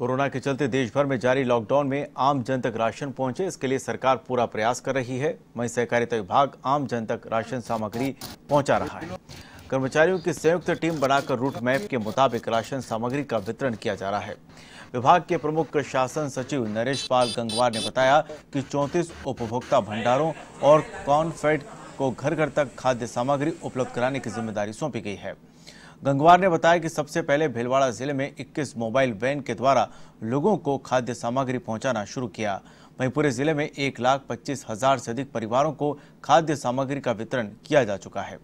corona के चलते देश भर में जारी लॉकडाउन में आम जन तक राशन पहुंचे इसके लिए सरकार पूरा प्रयास कर रही है वहीं सहकारिता विभाग आम जन तक राशन सामग्री पहुंचा रहा है कर्मचारियों की संयुक्त टीम बनाकर रूट मैप के मुताबिक राशन सामग्री का वितरण किया जा रहा है विभाग के प्रमुख शासन सचिव नरेश पाल गंगवार ने बताया कि 34 उपभोक्ता भंडारों और कॉन्फेड को घर घर तक खाद्य सामग्री उपलब्ध कराने की जिम्मेदारी सौंपी गई है गंगवार ने बताया कि सबसे पहले भीलवाड़ा जिले में 21 मोबाइल वैन के द्वारा लोगों को खाद्य सामग्री पहुंचाना शुरू किया वहीं पूरे जिले में एक लाख पच्चीस हजार से अधिक परिवारों को खाद्य सामग्री का वितरण किया जा चुका है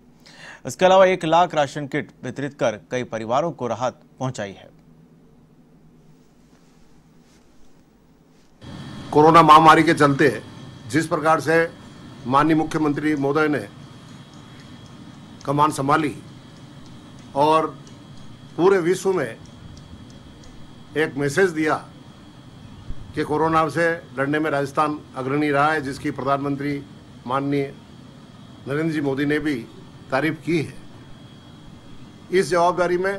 इसके अलावा एक लाख राशन किट वितरित कर कई परिवारों को राहत पहुंचाई है कोरोना महामारी के चलते जिस प्रकार से माननीय मुख्यमंत्री महोदय ने कमान संभाली और पूरे विश्व में एक मैसेज दिया कि कोरोना से लड़ने में राजस्थान अग्रणी रहा है जिसकी प्रधानमंत्री माननीय नरेंद्र जी मोदी ने भी तारीफ की है इस जवाबदारी में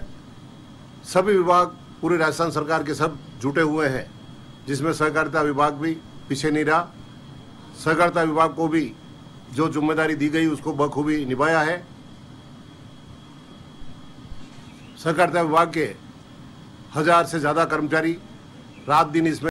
सभी विभाग पूरे राजस्थान सरकार के सब जुटे हुए हैं जिसमें सहकारिता विभाग भी पीछे नहीं रहा सहकारिता विभाग को भी जो जिम्मेदारी दी गई उसको बखूबी निभाया है सहकारिता विभाग के हजार से ज़्यादा कर्मचारी रात दिन इसमें